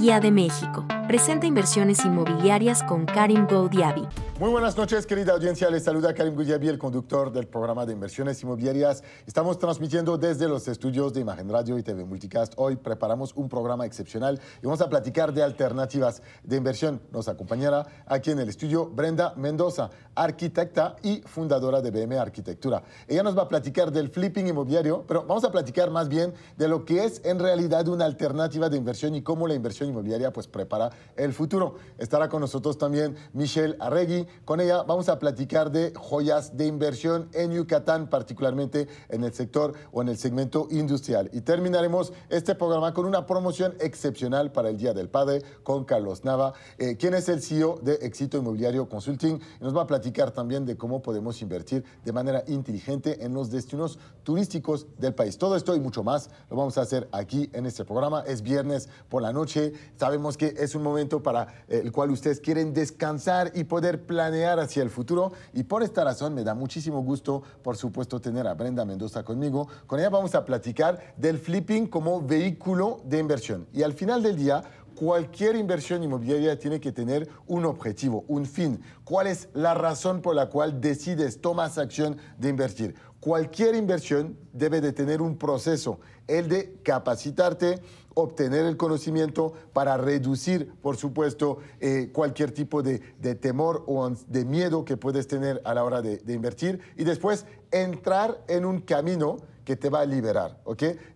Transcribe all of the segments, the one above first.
Guía de México presenta inversiones inmobiliarias con Karim Goudiabi. Muy buenas noches, querida audiencia. Les saluda Karim Goudiabi, el conductor del programa de inversiones inmobiliarias. Estamos transmitiendo desde los estudios de Imagen Radio y TV Multicast. Hoy preparamos un programa excepcional y vamos a platicar de alternativas de inversión. Nos acompañará aquí en el estudio Brenda Mendoza, arquitecta y fundadora de BM Arquitectura. Ella nos va a platicar del flipping inmobiliario, pero vamos a platicar más bien de lo que es en realidad una alternativa de inversión y cómo la inversión inmobiliaria pues prepara el futuro. Estará con nosotros también Michelle Arregui. Con ella vamos a platicar de joyas de inversión en Yucatán, particularmente en el sector o en el segmento industrial. Y terminaremos este programa con una promoción excepcional para el Día del Padre con Carlos Nava, eh, quien es el CEO de Éxito Inmobiliario Consulting. Nos va a platicar también de cómo podemos invertir de manera inteligente en los destinos turísticos del país. Todo esto y mucho más lo vamos a hacer aquí en este programa. Es viernes por la noche. Sabemos que es un momento para eh, el cual ustedes quieren descansar y poder planear hacia el futuro. Y por esta razón me da muchísimo gusto, por supuesto, tener a Brenda Mendoza conmigo. Con ella vamos a platicar del flipping como vehículo de inversión. Y al final del día, cualquier inversión inmobiliaria tiene que tener un objetivo, un fin. ¿Cuál es la razón por la cual decides, tomas acción de invertir? cualquier inversión debe de tener un proceso, el de capacitarte, obtener el conocimiento para reducir, por supuesto, eh, cualquier tipo de, temor o de miedo que puedes tener a la hora de, invertir y después entrar en un camino que te va a liberar,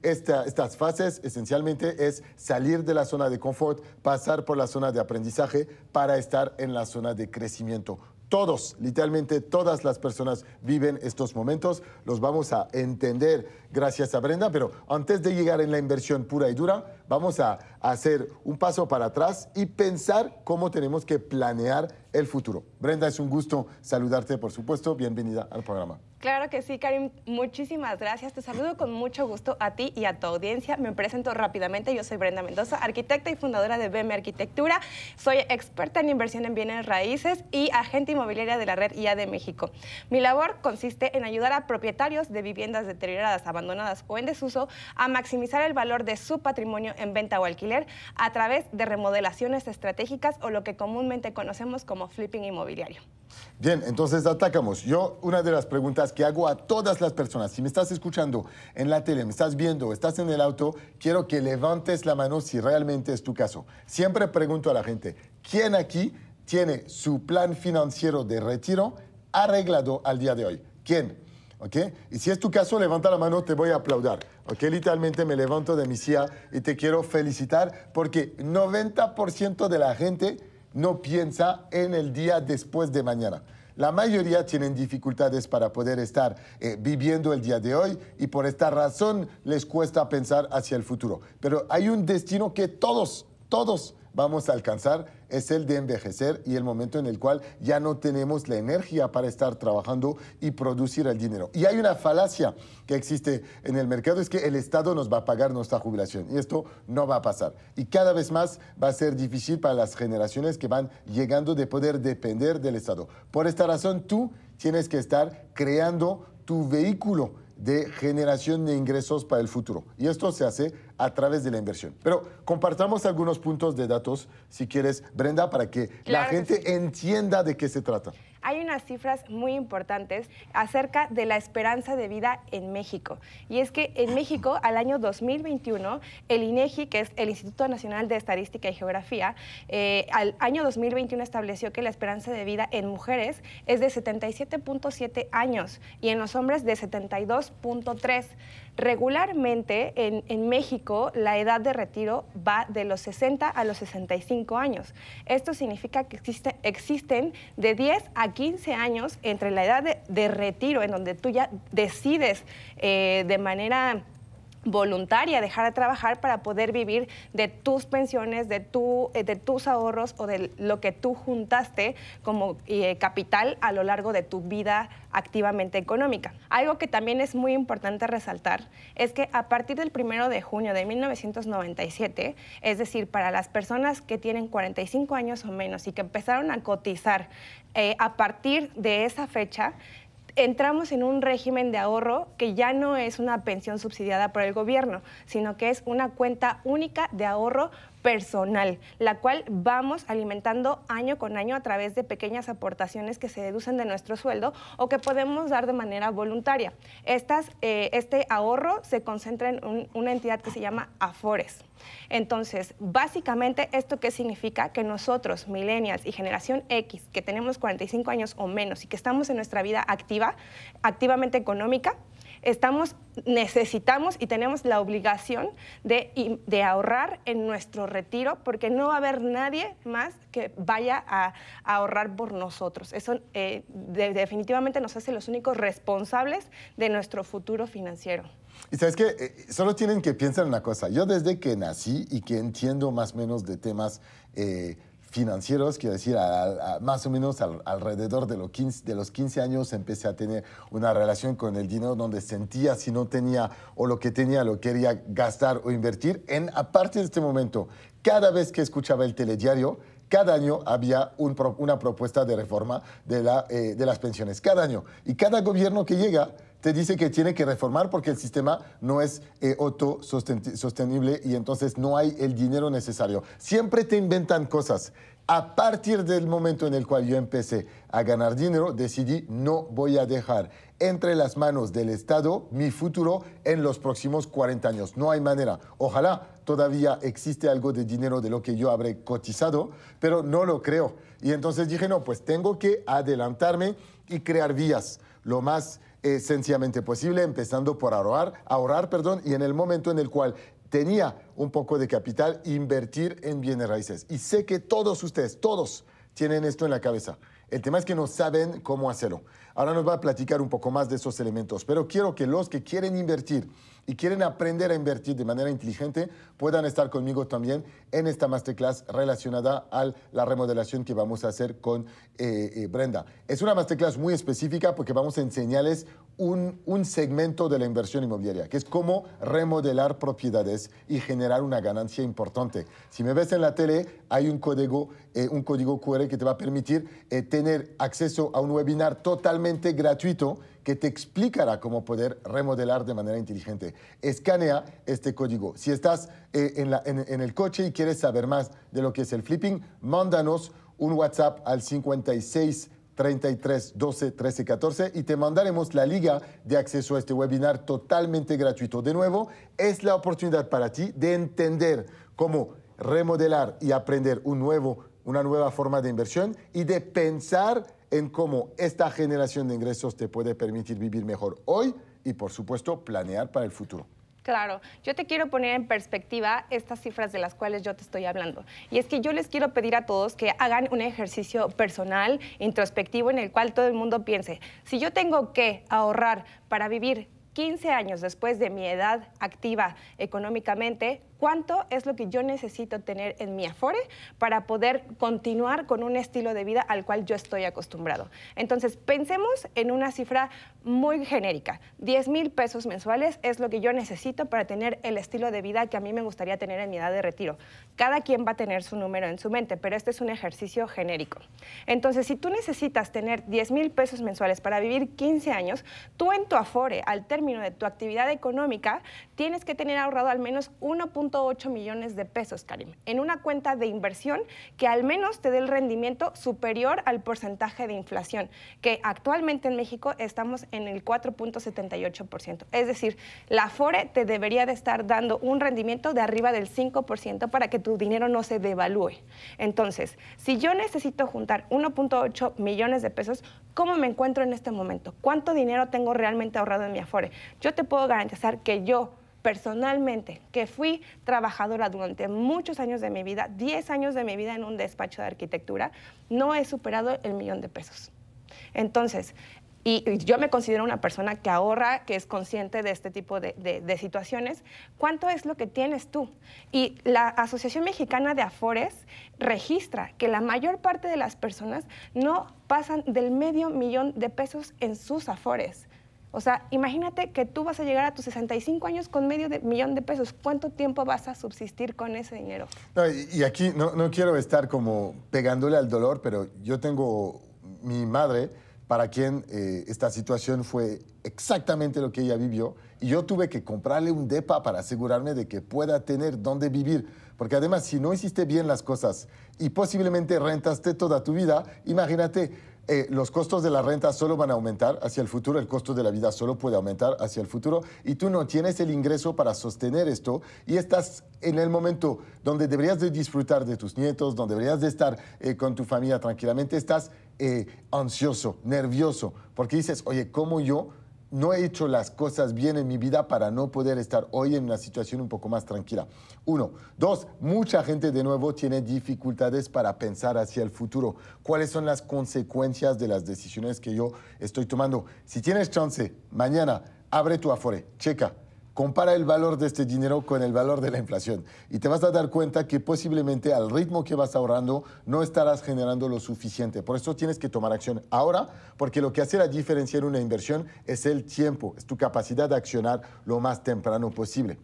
estas fases esencialmente es salir de la zona de confort, pasar por la zona de aprendizaje para estar en la zona de crecimiento todos, literalmente todas las personas viven estos momentos, los vamos a entender gracias a Brenda, pero antes de llegar en la inversión pura y dura, vamos a hacer un paso para atrás y pensar cómo tenemos que planear el futuro. Brenda, es un gusto saludarte, por supuesto, bienvenida al programa. Claro que sí, Karim. Muchísimas gracias. Te saludo con mucho gusto a ti y a tu audiencia. Me presento rápidamente. Yo soy Brenda Mendoza, arquitecta y fundadora de BM Arquitectura. Soy experta en inversión en bienes raíces y agente inmobiliaria de la red IA de México. Mi labor consiste en ayudar a propietarios de viviendas deterioradas, abandonadas o en desuso a maximizar el valor de su patrimonio en venta o alquiler a través de remodelaciones estratégicas o lo que comúnmente conocemos como flipping inmobiliario. Bien, entonces atacamos. Yo, una de las preguntas que hago a todas las personas, si me estás escuchando en la tele, me estás viendo, estás en el auto, quiero que levantes la mano si realmente es tu caso. Siempre pregunto a la gente, ¿quién aquí tiene su plan financiero de retiro arreglado al día de hoy? ¿Quién? ¿ok? Y si es tu caso, levanta la mano, te voy a aplaudar, ¿ok? Literalmente me levanto de mi silla y te quiero felicitar porque 90% de la gente no piensa en el día después de mañana. La mayoría tienen dificultades para poder estar eh, viviendo el día de hoy y por esta razón les cuesta pensar hacia el futuro. Pero hay un destino que todos, todos vamos a alcanzar es el de envejecer y el momento en el cual ya no tenemos la energía para estar trabajando y producir el dinero. Y hay una falacia que existe en el mercado, es que el Estado nos va a pagar nuestra jubilación y esto no va a pasar. Y cada vez más va a ser difícil para las generaciones que van llegando de poder depender del Estado. Por esta razón tú tienes que estar creando tu vehículo de generación de ingresos para el futuro. Y esto se hace a través de la inversión. Pero compartamos algunos puntos de datos, si quieres, Brenda, para que la gente entienda de qué se trata. Hay unas cifras muy importantes acerca de la esperanza de vida en México. Y es que en México, al año 2021, el INEGI, que es el Instituto Nacional de Estadística y Geografía, eh, al año 2021 estableció que la esperanza de vida en mujeres es de 77.7 años y en los hombres de 72.3. Regularmente en, México la edad de retiro va de los 60 a los 65 años. Esto significa que existe, existen de 10 a 15 años entre la edad de, retiro, en donde tú ya decides eh, de manera voluntaria, dejar de trabajar para poder vivir de tus pensiones, de, tu, eh, de tus ahorros o de lo que tú juntaste como eh, capital a lo largo de tu vida activamente económica. Algo que también es muy importante resaltar es que a partir del 1 de junio de 1997, es decir, para las personas que tienen 45 años o menos y que empezaron a cotizar eh, a partir de esa fecha, entramos en un régimen de ahorro que ya no es una pensión subsidiada por el gobierno, sino que es una cuenta única de ahorro personal, la cual vamos alimentando año con año a través de pequeñas aportaciones que se deducen de nuestro sueldo o que podemos dar de manera voluntaria. Eh, este ahorro se concentra en una entidad que se llama Afores. Entonces, básicamente, ¿esto qué significa? Que nosotros, millennials y generación X, que tenemos 45 años o menos y que estamos en nuestra vida activa, activamente económica, estamos, necesitamos y tenemos la obligación de, ahorrar en nuestro retiro porque no va a haber nadie más que vaya a, ahorrar por nosotros. Eso eh, definitivamente nos hace los únicos responsables de nuestro futuro financiero. Y sabes que eh, solo tienen que pensar en una cosa. Yo desde que nací y que entiendo más o menos de temas... Eh, financieros, quiero decir, más o menos alrededor de, los 15, de los 15 años empecé a tener una relación con el dinero donde sentía si no tenía o lo que tenía lo quería gastar o invertir. En, aparte de este momento, cada vez que escuchaba el telediario, cada año había una propuesta de reforma la, eh, de las pensiones, cada año. Y cada gobierno que llega te dice que tiene que reformar porque el sistema no es eh, autosostenible y entonces no hay el dinero necesario. Siempre te inventan cosas. A partir del momento en el cual yo empecé a ganar dinero, decidí no voy a dejar entre las manos del Estado mi futuro en los próximos 40 años. No hay manera. Ojalá todavía existe algo de dinero de lo que yo habré cotizado, pero no lo creo. Y entonces dije, no, pues tengo que adelantarme y crear vías lo más esencialmente posible, empezando por ahorrar, ahorrar, perdón, y en el momento en el cual tenía un poco de capital, invertir en bienes raíces. Y sé que todos ustedes, todos, tienen esto en la cabeza. El tema es que no saben cómo hacerlo. Ahora nos va a platicar un poco más de esos elementos, pero quiero que los que quieren invertir y quieren aprender a invertir de manera inteligente, puedan estar conmigo también en esta masterclass relacionada a la remodelación que vamos a hacer con eh, eh, Brenda. Es una masterclass muy específica porque vamos a enseñarles un, un, segmento de la inversión inmobiliaria, que es cómo remodelar propiedades y generar una ganancia importante. Si me ves en la tele, hay un código, eh, un código QR que te va a permitir tener acceso a un webinar totalmente gratuito te explicará cómo poder remodelar de manera inteligente. Escanea este código. Si estás eh, en, el coche y quieres saber más de lo que es el flipping, mándanos un WhatsApp al 56 33 12 13 14 y te mandaremos la liga de acceso a este webinar totalmente gratuito. De nuevo, es la oportunidad para ti de entender cómo remodelar y aprender un nuevo, una nueva forma de inversión y de pensar en cómo esta generación de ingresos te puede permitir vivir mejor hoy y, por supuesto, planear para el futuro. Claro, yo te quiero poner en perspectiva estas cifras de las cuales yo te estoy hablando. Y es que yo les quiero pedir a todos que hagan un ejercicio personal, introspectivo, en el cual todo el mundo piense, si yo tengo que ahorrar para vivir 15 años después de mi edad activa económicamente, cuánto es lo que yo necesito tener en mi Afore para poder continuar con un estilo de vida al cual yo estoy acostumbrado. Entonces, pensemos en una cifra muy genérica. 10 mil pesos mensuales es lo que yo necesito para tener el estilo de vida que a mí me gustaría tener en mi edad de retiro. Cada quien va a tener su número en su mente, pero este es un ejercicio genérico. Entonces, si tú necesitas tener 10 mil pesos mensuales para vivir 15 años, tú en tu Afore, al término de tu actividad económica, tienes que tener ahorrado al menos 1. 1.8 millones de pesos, Karim, en una cuenta de inversión que al menos te dé el rendimiento superior al porcentaje de inflación, que actualmente en México estamos en el 4.78%. Es decir, la FORE te debería de estar dando un rendimiento de arriba del 5% para que tu dinero no se devalúe. Entonces, si yo necesito juntar 1.8 millones de pesos, ¿cómo me encuentro en este momento? ¿Cuánto dinero tengo realmente ahorrado en mi Afore? Yo te puedo garantizar que yo personalmente, que fui trabajadora durante muchos años de mi vida, 10 años de mi vida en un despacho de arquitectura, no he superado el millón de pesos. Entonces, y, yo me considero una persona que ahorra, que es consciente de este tipo de, de, situaciones, ¿cuánto es lo que tienes tú? Y la Asociación Mexicana de Afores registra que la mayor parte de las personas no pasan del medio millón de pesos en sus afores. O sea, imagínate que tú vas a llegar a tus 65 años con medio de millón de pesos. ¿Cuánto tiempo vas a subsistir con ese dinero? y, aquí no, quiero estar como pegándole al dolor, pero yo tengo mi madre para quien eh, esta situación fue exactamente lo que ella vivió y yo tuve que comprarle un DEPA para asegurarme de que pueda tener dónde vivir. Porque además, si no hiciste bien las cosas y posiblemente rentaste toda tu vida, imagínate, eh, los costos de la renta solo van a aumentar hacia el futuro, el costo de la vida solo puede aumentar hacia el futuro y tú no tienes el ingreso para sostener esto y estás en el momento donde deberías de disfrutar de tus nietos, donde deberías de estar eh, con tu familia tranquilamente, estás eh, ansioso, nervioso, porque dices, oye, ¿cómo yo no he hecho las cosas bien en mi vida para no poder estar hoy en una situación un poco más tranquila. Uno. Dos, mucha gente de nuevo tiene dificultades para pensar hacia el futuro. ¿Cuáles son las consecuencias de las decisiones que yo estoy tomando? Si tienes chance, mañana abre tu afore, checa Compara el valor de este dinero con el valor de la inflación y te vas a dar cuenta que posiblemente al ritmo que vas ahorrando no estarás generando lo suficiente. Por eso tienes que tomar acción ahora, porque lo que hace la diferencia en una inversión es el tiempo, es tu capacidad de accionar lo más temprano posible.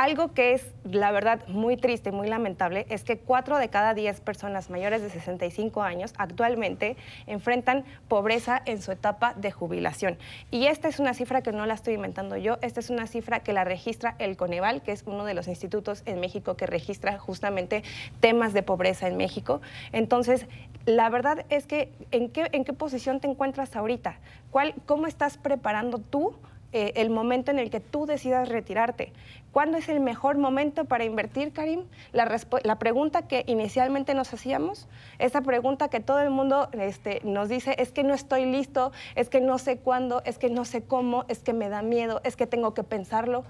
Algo que es, la verdad, muy triste muy lamentable es que cuatro de cada 10 personas mayores de 65 años actualmente enfrentan pobreza en su etapa de jubilación. Y esta es una cifra que no la estoy inventando yo, esta es una cifra que la registra el Coneval, que es uno de los institutos en México que registra justamente temas de pobreza en México. Entonces, la verdad es que, ¿en qué, en qué posición te encuentras ahorita? ¿Cuál, ¿Cómo estás preparando tú? Eh, el momento en el que tú decidas retirarte. ¿Cuándo es el mejor momento para invertir, Karim? La, pregunta que inicialmente nos hacíamos, esa pregunta que todo el mundo este, nos dice, es que no estoy listo, es que no sé cuándo, es que no sé cómo, es que me da miedo, es que tengo que pensarlo.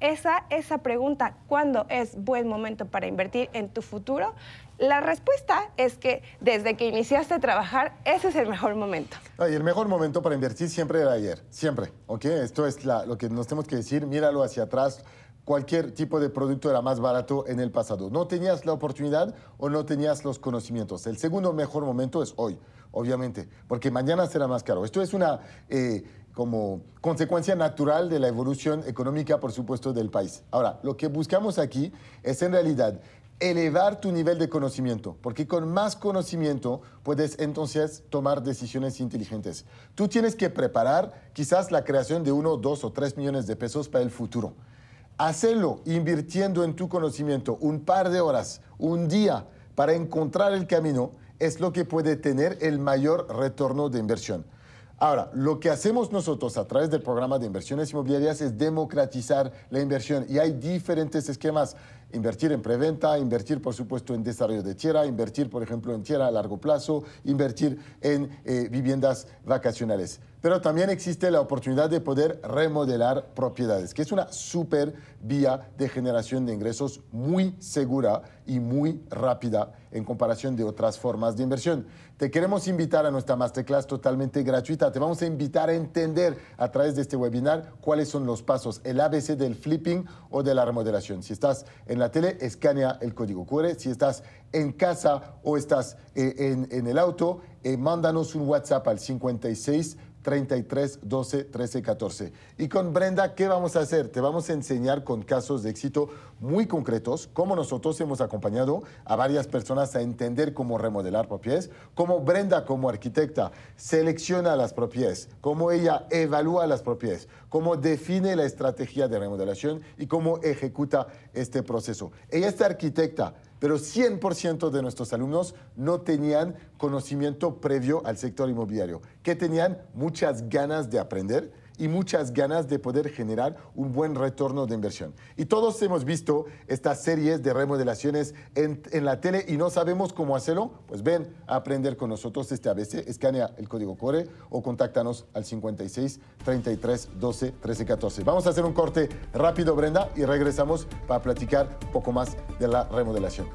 Esa, esa pregunta, ¿cuándo es buen momento para invertir en tu futuro? La respuesta es que desde que iniciaste a trabajar, ese es el mejor momento. Y el mejor momento para invertir siempre era ayer, siempre, Esto es lo que nos tenemos que decir, míralo hacia atrás, cualquier tipo de producto era más barato en el pasado. No tenías la oportunidad o no tenías los conocimientos. El segundo mejor momento es hoy, obviamente, porque mañana será más caro. Esto es una eh, como consecuencia natural de la evolución económica, por supuesto, del país. Ahora, lo que buscamos aquí es en realidad elevar tu nivel de conocimiento, porque con más conocimiento puedes entonces tomar decisiones inteligentes. Tú tienes que preparar quizás la creación de uno, dos o tres millones de pesos para el futuro. Hacerlo invirtiendo en tu conocimiento un par de horas, un día, para encontrar el camino, es lo que puede tener el mayor retorno de inversión. Ahora, lo que hacemos nosotros a través del programa de inversiones inmobiliarias es democratizar la inversión y hay diferentes esquemas. Invertir en preventa, invertir por supuesto en desarrollo de tierra, invertir por ejemplo en tierra a largo plazo, invertir en eh, viviendas vacacionales pero también existe la oportunidad de poder remodelar propiedades, que es una super vía de generación de ingresos muy segura y muy rápida en comparación de otras formas de inversión. Te queremos invitar a nuestra masterclass totalmente gratuita. Te vamos a invitar a entender a través de este webinar cuáles son los pasos, el ABC del flipping o de la remodelación. Si estás en la tele, escanea el código QR. Si estás en casa o estás eh, en, el auto, eh, mándanos un WhatsApp al 56 33 12 13 14. Y con Brenda, ¿qué vamos a hacer? Te vamos a enseñar con casos de éxito muy concretos, cómo nosotros hemos acompañado a varias personas a entender cómo remodelar propiedades, cómo Brenda como arquitecta selecciona las propiedades, cómo ella evalúa las propiedades, cómo define la estrategia de remodelación y cómo ejecuta este proceso. Ella es arquitecta, pero 100% de nuestros alumnos no tenían conocimiento previo al sector inmobiliario, que tenían muchas ganas de aprender y muchas ganas de poder generar un buen retorno de inversión. Y todos hemos visto estas series de remodelaciones en, la tele y no sabemos cómo hacerlo, pues ven a aprender con nosotros este ABC, escanea el código CORE o contáctanos al 56 33 12 13 14. Vamos a hacer un corte rápido, Brenda, y regresamos para platicar un poco más de la remodelación.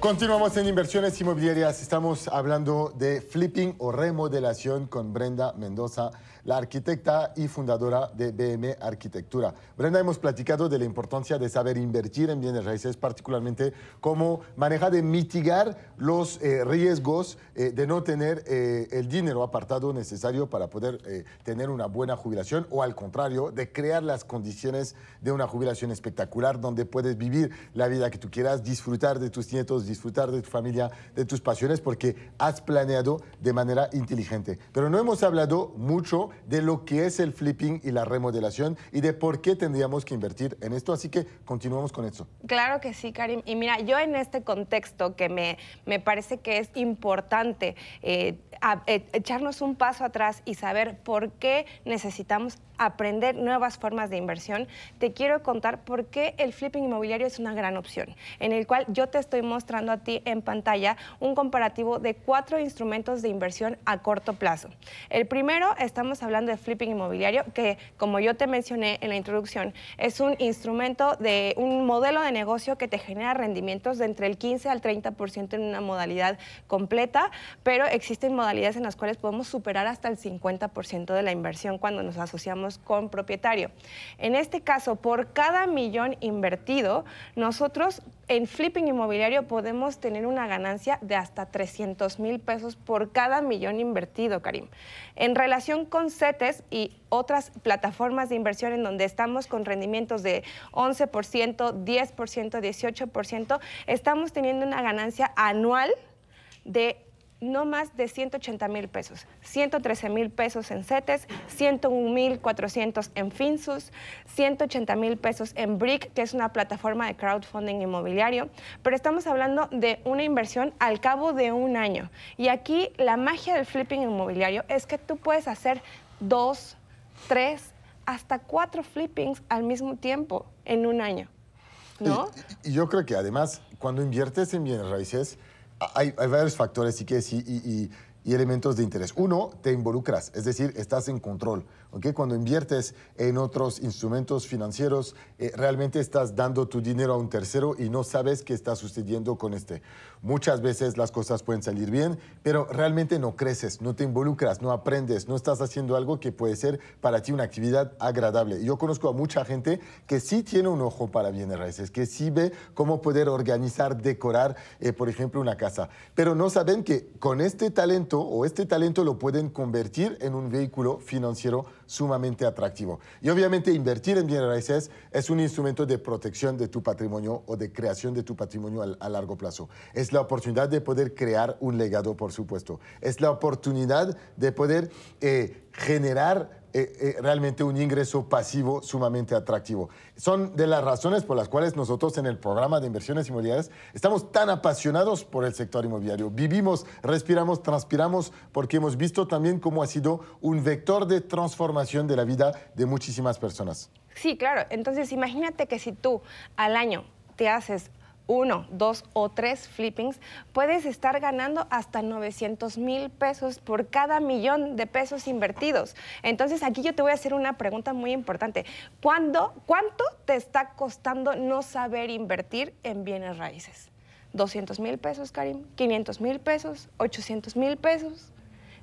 Continuamos en inversiones inmobiliarias. Estamos hablando de flipping o remodelación con Brenda Mendoza la arquitecta y fundadora de BM Arquitectura. Brenda, hemos platicado de la importancia de saber invertir en bienes raíces, particularmente como maneja de mitigar los eh, riesgos eh, de no tener eh, el dinero apartado necesario para poder tener una buena jubilación o al contrario, de crear las condiciones de una jubilación espectacular donde puedes vivir la vida que tú quieras, disfrutar de tus nietos, disfrutar de tu familia, de tus pasiones, porque has planeado de manera inteligente. Pero no hemos hablado mucho de lo que es el flipping y la remodelación y de por qué tendríamos que invertir en esto. Así que continuamos con esto. Claro que sí, Karim. Y mira, yo en este contexto que me, parece que es importante eh, eh, echarnos un paso atrás y saber por qué necesitamos aprender nuevas formas de inversión, te quiero contar por qué el flipping inmobiliario es una gran opción, en el cual yo te estoy mostrando a ti en pantalla un comparativo de cuatro instrumentos de inversión a corto plazo. El primero, estamos hablando de flipping inmobiliario, que como yo te mencioné en la introducción, es un instrumento de un modelo de negocio que te genera rendimientos de entre el 15 al 30% en una modalidad completa, pero existen modalidades en las cuales podemos superar hasta el 50% de la inversión cuando nos asociamos con propietario. En este caso, por cada millón invertido, nosotros en flipping inmobiliario podemos tener una ganancia de hasta 300 mil pesos por cada millón invertido, Karim. En relación con CETES y otras plataformas de inversión en donde estamos con rendimientos de 11%, 10%, 18%, estamos teniendo una ganancia anual de no más de 180 mil pesos, 113 mil pesos en CETES, 101 mil 400 en FinSUS, 180 mil pesos en BRIC, que es una plataforma de crowdfunding inmobiliario, pero estamos hablando de una inversión al cabo de un año. Y aquí la magia del flipping inmobiliario es que tú puedes hacer dos, tres, hasta cuatro flippings al mismo tiempo en un año. ¿No? y yo creo que además, cuando inviertes en bienes raíces, hay, varios factores y, y elementos de interés. Uno, te involucras, es decir, estás en control. Cuando inviertes en otros instrumentos financieros, eh, realmente estás dando tu dinero a un tercero y no sabes qué está sucediendo con este. Muchas veces las cosas pueden salir bien, pero realmente no creces, no te involucras, no aprendes, no estás haciendo algo que puede ser para ti una actividad agradable. Yo conozco a mucha gente que sí tiene un ojo para bienes raíces, que sí ve cómo poder organizar, decorar, eh, por ejemplo, una casa, pero no saben que con este talento o este talento lo pueden convertir en un vehículo financiero sumamente atractivo. Y obviamente invertir en bienes raíces es un instrumento de protección de tu patrimonio o de creación de tu patrimonio a, largo plazo. Es la oportunidad de poder crear un legado, por supuesto. Es la oportunidad de poder eh, generar eh, eh, realmente un ingreso pasivo sumamente atractivo. Son de las razones por las cuales nosotros en el programa de inversiones inmobiliarias estamos tan apasionados por el sector inmobiliario. Vivimos, respiramos, transpiramos, porque hemos visto también cómo ha sido un vector de transformación de la vida de muchísimas personas. Sí, claro. Entonces imagínate que si tú al año te haces uno, dos o tres flippings, puedes estar ganando hasta 900 mil pesos por cada millón de pesos invertidos. Entonces aquí yo te voy a hacer una pregunta muy importante. ¿Cuándo, ¿Cuánto te está costando no saber invertir en bienes raíces? ¿200 mil pesos, Karim? ¿500 mil pesos? ¿800 mil pesos?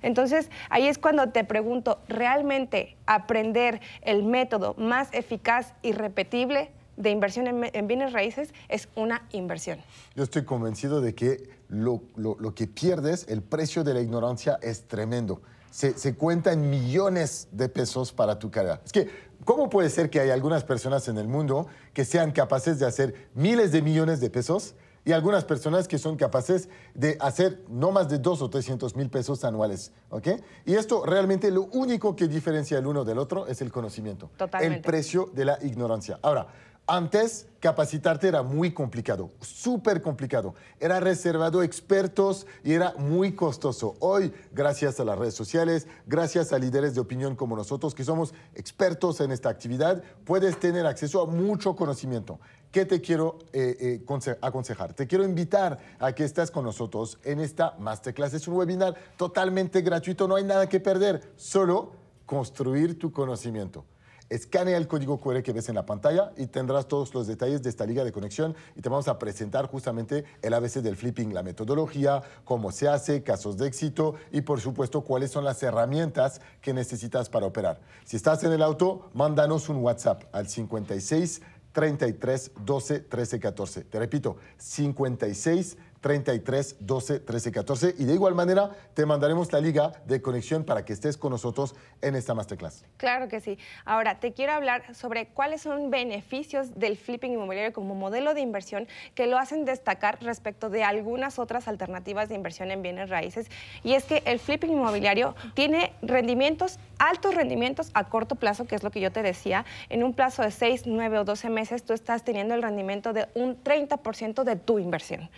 Entonces, ahí es cuando te pregunto, ¿realmente aprender el método más eficaz y repetible de inversión en, bienes raíces es una inversión. Yo estoy convencido de que lo, lo, que pierdes, el precio de la ignorancia es tremendo. Se, se, cuenta en millones de pesos para tu carrera. Es que, ¿cómo puede ser que hay algunas personas en el mundo que sean capaces de hacer miles de millones de pesos y algunas personas que son capaces de hacer no más de dos o 300 mil pesos anuales? Y esto realmente lo único que diferencia el uno del otro es el conocimiento. Totalmente. El precio de la ignorancia. Ahora, antes, capacitarte era muy complicado, súper complicado. Era reservado a expertos y era muy costoso. Hoy, gracias a las redes sociales, gracias a líderes de opinión como nosotros, que somos expertos en esta actividad, puedes tener acceso a mucho conocimiento. ¿Qué te quiero eh, eh, aconsejar? Te quiero invitar a que estés con nosotros en esta masterclass. Es un webinar totalmente gratuito, no hay nada que perder, solo construir tu conocimiento. Escanea el código QR que ves en la pantalla y tendrás todos los detalles de esta liga de conexión y te vamos a presentar justamente el ABC del flipping, la metodología, cómo se hace, casos de éxito y por supuesto cuáles son las herramientas que necesitas para operar. Si estás en el auto, mándanos un WhatsApp al 56 33 12 13 14. Te repito, 56 33 12 13 14 y de igual manera te mandaremos la liga de conexión para que estés con nosotros en esta masterclass. Claro que sí. Ahora te quiero hablar sobre cuáles son beneficios del flipping inmobiliario como modelo de inversión que lo hacen destacar respecto de algunas otras alternativas de inversión en bienes raíces y es que el flipping inmobiliario tiene rendimientos altos rendimientos a corto plazo, que es lo que yo te decía, en un plazo de 6, 9 o 12 meses tú estás teniendo el rendimiento de un 30% de tu inversión.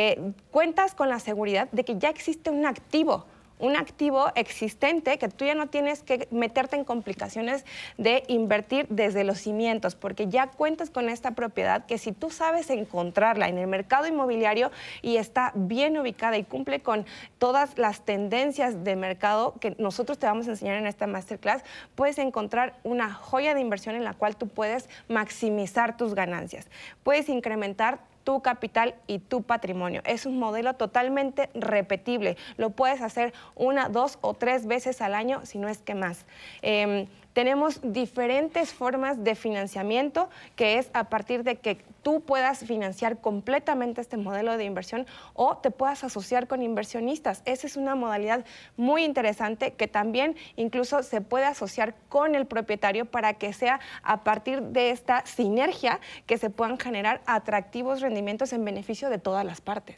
Eh, cuentas con la seguridad de que ya existe un activo un activo existente que tú ya no tienes que meterte en complicaciones de invertir desde los cimientos, porque ya cuentas con esta propiedad que si tú sabes encontrarla en el mercado inmobiliario y está bien ubicada y cumple con todas las tendencias de mercado que nosotros te vamos a enseñar en esta masterclass, puedes encontrar una joya de inversión en la cual tú puedes maximizar tus ganancias, puedes incrementar tu capital y tu patrimonio. Es un modelo totalmente repetible. Lo puedes hacer una, dos o tres veces al año, si no es que más. Em, tenemos diferentes formas de financiamiento, que es a partir de que tú puedas financiar completamente este modelo de inversión o te puedas asociar con inversionistas. Esa es una modalidad muy interesante que también incluso se puede asociar con el propietario para que sea a partir de esta sinergia que se puedan generar atractivos rendimientos en beneficio de todas las partes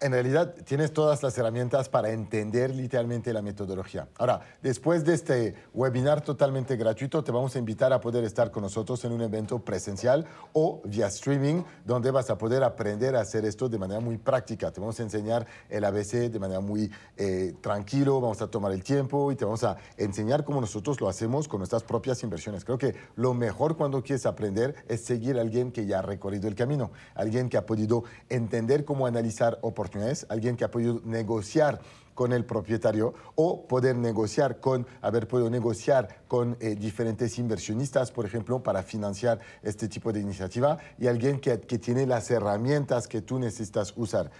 en realidad tienes todas las herramientas para entender literalmente la metodología. Ahora, después de este webinar totalmente gratuito, te vamos a invitar a poder estar con nosotros en un evento presencial o vía streaming, donde vas a poder aprender a hacer esto de manera muy práctica. Te vamos a enseñar el ABC de manera muy eh, tranquilo, vamos a tomar el tiempo y te vamos a enseñar cómo nosotros lo hacemos con nuestras propias inversiones. Creo que lo mejor cuando quieres aprender es seguir a alguien que ya ha recorrido el camino, alguien que ha podido entender cómo analizar alguien que ha podido negociar con el propietario o poder negociar con, haber podido negociar con eh, diferentes inversionistas, por ejemplo, para financiar este tipo de iniciativa y alguien que tiene las herramientas que tú necesitas usar.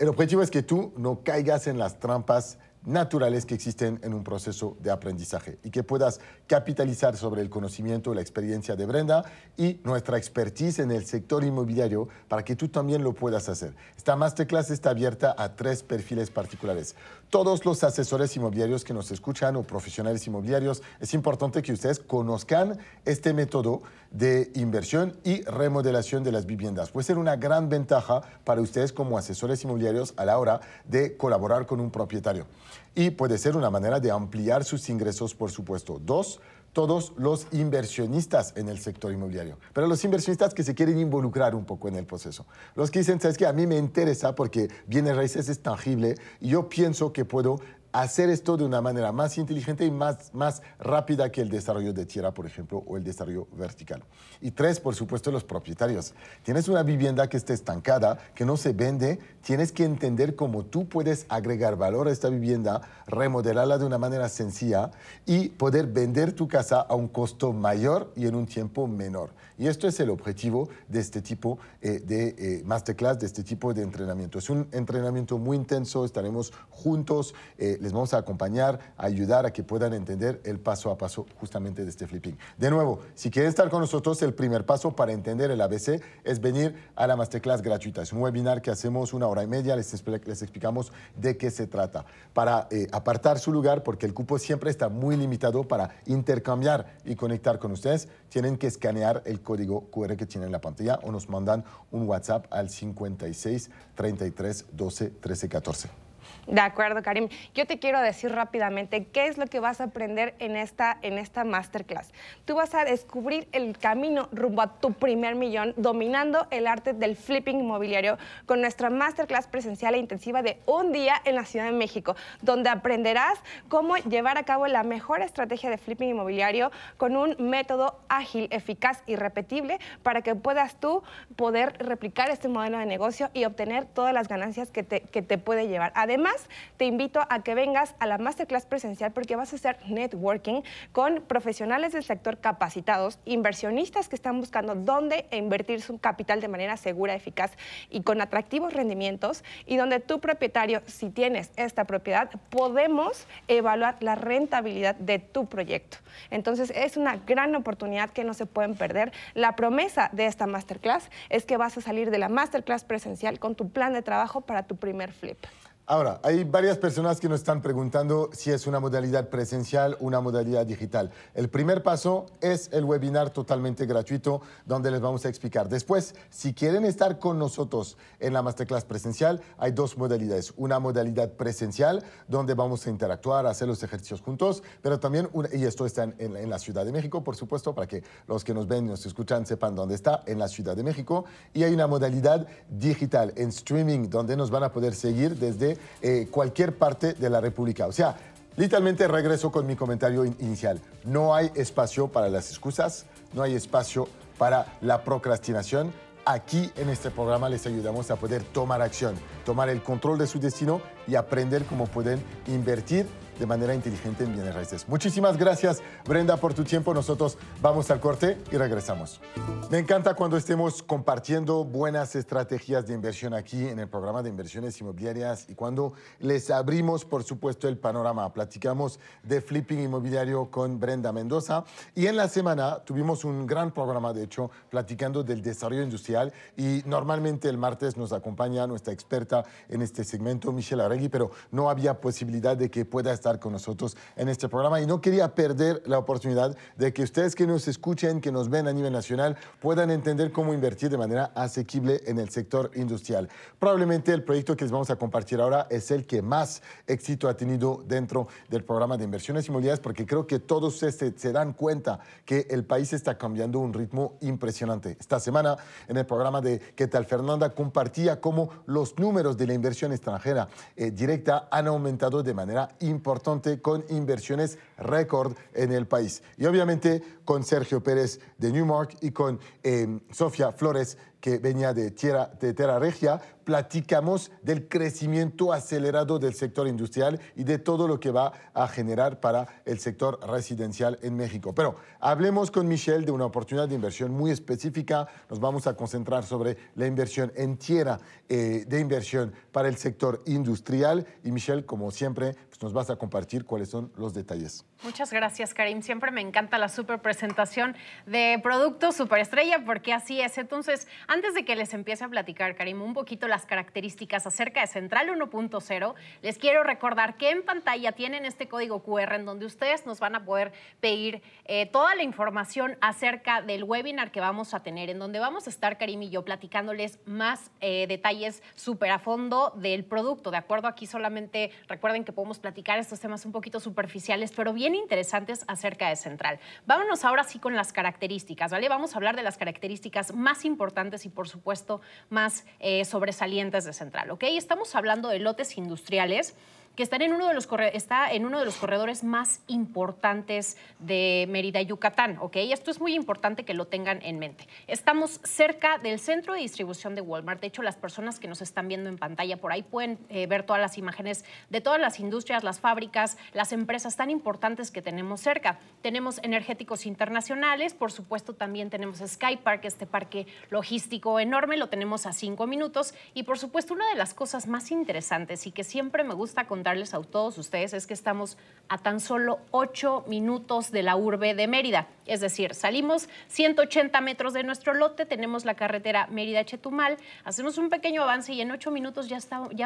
El objetivo es que tú no caigas en las trampas naturales que existen en un proceso de aprendizaje y que puedas capitalizar sobre el conocimiento, la experiencia de Brenda y nuestra expertise en el sector inmobiliario para que tú también lo puedas hacer. Esta masterclass está abierta a tres perfiles particulares. Todos los asesores inmobiliarios que nos escuchan o profesionales inmobiliarios, es importante que ustedes conozcan este método de inversión y remodelación de las viviendas. Puede ser una gran ventaja para ustedes como asesores inmobiliarios a la hora de colaborar con un propietario. Y puede ser una manera de ampliar sus ingresos, por supuesto. Dos, todos los inversionistas en el sector inmobiliario, pero los inversionistas que se quieren involucrar un poco en el proceso. Los que dicen, sabes que a mí me interesa porque bienes raíces es tangible y yo pienso que puedo hacer esto de una manera más inteligente y más, más rápida que el desarrollo de tierra, por ejemplo, o el desarrollo vertical. Y tres, por supuesto, los propietarios. Tienes una vivienda que está estancada, que no se vende, tienes que entender cómo tú puedes agregar valor a esta vivienda, remodelarla de una manera sencilla y poder vender tu casa a un costo mayor y en un tiempo menor. Y esto es el objetivo de este tipo eh, de eh, masterclass, de este tipo de entrenamiento. Es un entrenamiento muy intenso, estaremos juntos. Eh, les vamos a acompañar, a ayudar a que puedan entender el paso a paso justamente de este flipping. De nuevo, si quieren estar con nosotros, el primer paso para entender el ABC es venir a la masterclass gratuita. Es un webinar que hacemos una hora y media, les, explicamos de qué se trata. Para eh, apartar su lugar, porque el cupo siempre está muy limitado para intercambiar y conectar con ustedes, tienen que escanear el código QR que tienen en la pantalla o nos mandan un WhatsApp al 56 33 12 13 14. De acuerdo, Karim. Yo te quiero decir rápidamente qué es lo que vas a aprender en esta, en esta masterclass. Tú vas a descubrir el camino rumbo a tu primer millón dominando el arte del flipping inmobiliario con nuestra masterclass presencial e intensiva de un día en la Ciudad de México, donde aprenderás cómo llevar a cabo la mejor estrategia de flipping inmobiliario con un método ágil, eficaz y repetible para que puedas tú poder replicar este modelo de negocio y obtener todas las ganancias que te, que te puede llevar. Además, te invito a que vengas a la masterclass presencial porque vas a hacer networking con profesionales del sector capacitados, inversionistas que están buscando dónde invertir su capital de manera segura, eficaz y con atractivos rendimientos y donde tu propietario, si tienes esta propiedad, podemos evaluar la rentabilidad de tu proyecto. Entonces, es una gran oportunidad que no se pueden perder. La promesa de esta masterclass es que vas a salir de la masterclass presencial con tu plan de trabajo para tu primer flip. Ahora, hay varias personas que nos están preguntando si es una modalidad presencial o una modalidad digital. El primer paso es el webinar totalmente gratuito donde les vamos a explicar. Después, si quieren estar con nosotros en la masterclass presencial, hay dos modalidades. Una modalidad presencial donde vamos a interactuar, hacer los ejercicios juntos, pero también, y esto está en, la Ciudad de México, por supuesto, para que los que nos ven y nos escuchan sepan dónde está, en la Ciudad de México. Y hay una modalidad digital, en streaming, donde nos van a poder seguir desde eh, cualquier parte de la República. O sea, literalmente regreso con mi comentario inicial. No hay espacio para las excusas, no hay espacio para la procrastinación. Aquí en este programa les ayudamos a poder tomar acción, tomar el control de su destino y aprender cómo pueden invertir de manera inteligente en bienes raíces. Muchísimas gracias, Brenda, por tu tiempo. Nosotros vamos al corte y regresamos. Me encanta cuando estemos compartiendo buenas estrategias de inversión aquí en el programa de inversiones inmobiliarias y cuando les abrimos, por supuesto, el panorama. Platicamos de flipping inmobiliario con Brenda Mendoza y en la semana tuvimos un gran programa, de hecho, platicando del desarrollo industrial y normalmente el martes nos acompaña nuestra experta en este segmento, Michelle Arregui, pero no había posibilidad de que pueda estar con nosotros en este programa y no quería perder la oportunidad de que ustedes que nos escuchen, que nos ven a nivel nacional, puedan entender cómo invertir de manera asequible en el sector industrial. Probablemente el proyecto que les vamos a compartir ahora es el que más éxito ha tenido dentro del programa de inversiones movilidades porque creo que todos se, este, se dan cuenta que el país está cambiando un ritmo impresionante. Esta semana en el programa de ¿Qué tal Fernanda? compartía cómo los números de la inversión extranjera eh, directa han aumentado de manera importante con inversiones récord en el país. Y obviamente con Sergio Pérez de Newmark y con eh, Sofía Flores que venía de Tierra, de tierra Regia, platicamos del crecimiento acelerado del sector industrial y de todo lo que va a generar para el sector residencial en México. Pero hablemos con Michelle de una oportunidad de inversión muy específica. Nos vamos a concentrar sobre la inversión en tierra eh, de inversión para el sector industrial. Y Michelle, como siempre, pues, nos vas a compartir cuáles son los detalles. Muchas gracias, Karim. Siempre me encanta la super presentación de productos superestrella porque así es. Entonces, antes de que les empiece a platicar, Karim, un poquito las características acerca de Central 1.0, les quiero recordar que en pantalla tienen este código QR en donde ustedes nos van a poder pedir eh, toda la información acerca del webinar que vamos a tener, en donde vamos a estar, Karim y yo, platicándoles más eh, detalles súper a fondo del producto. De acuerdo, aquí solamente recuerden que podemos platicar estos temas un poquito superficiales, pero bien interesantes acerca de Central. Vámonos ahora sí con las características, ¿vale? Vamos a hablar de las características más importantes y por supuesto más eh, sobresalientes de Central, ¿ok? Estamos hablando de lotes industriales que están en uno de los está en uno de los corredores más importantes de Mérida, Yucatán. ¿ok? Esto es muy importante que lo tengan en mente. Estamos cerca del centro de distribución de Walmart. De hecho, las personas que nos están viendo en pantalla por ahí pueden eh, ver todas las imágenes de todas las industrias, las fábricas, las empresas tan importantes que tenemos cerca. Tenemos energéticos internacionales, por supuesto también tenemos Sky Park, este parque logístico enorme, lo tenemos a cinco minutos. Y por supuesto, una de las cosas más interesantes y que siempre me gusta contar a todos ustedes es que estamos a tan solo ocho minutos de la urbe de Mérida. Es decir, salimos 180 metros de nuestro lote, tenemos la carretera Mérida-Chetumal, hacemos un pequeño avance y en ocho minutos ya,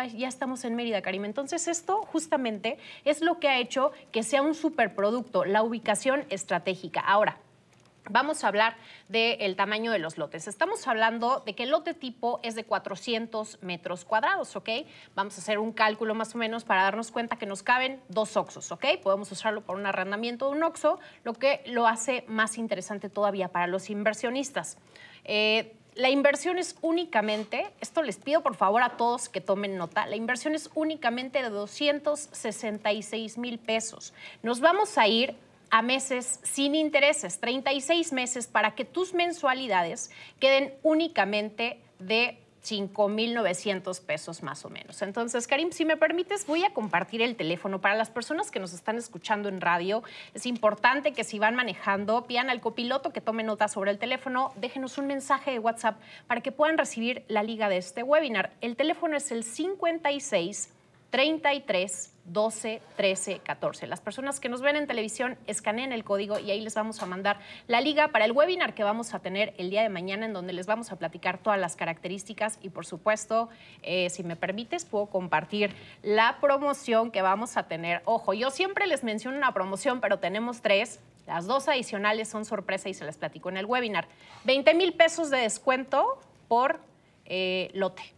ya estamos en Mérida, Karim. Entonces esto justamente es lo que ha hecho que sea un superproducto, la ubicación estratégica. Ahora, Vamos a hablar del tamaño de los lotes. Estamos hablando de que el lote tipo es de 400 metros cuadrados, ¿ok? Vamos a hacer un cálculo más o menos para darnos cuenta que nos caben dos oxos, ¿ok? Podemos usarlo por un arrendamiento de un oxo, lo que lo hace más interesante todavía para los inversionistas. Eh, la inversión es únicamente, esto les pido por favor a todos que tomen nota, la inversión es únicamente de 266 mil pesos. Nos vamos a ir a meses sin intereses, 36 meses para que tus mensualidades queden únicamente de 5.900 pesos más o menos. Entonces, Karim, si me permites, voy a compartir el teléfono. Para las personas que nos están escuchando en radio, es importante que si van manejando, pidan al copiloto que tome nota sobre el teléfono, déjenos un mensaje de WhatsApp para que puedan recibir la liga de este webinar. El teléfono es el 56 33 12 13 14. Las personas que nos ven en televisión escaneen el código y ahí les vamos a mandar la liga para el webinar que vamos a tener el día de mañana en donde les vamos a platicar todas las características y por supuesto, eh, si me permites, puedo compartir la promoción que vamos a tener. Ojo, yo siempre les menciono una promoción, pero tenemos tres. Las dos adicionales son sorpresa y se las platico en el webinar. 20 mil pesos de descuento por eh, lote.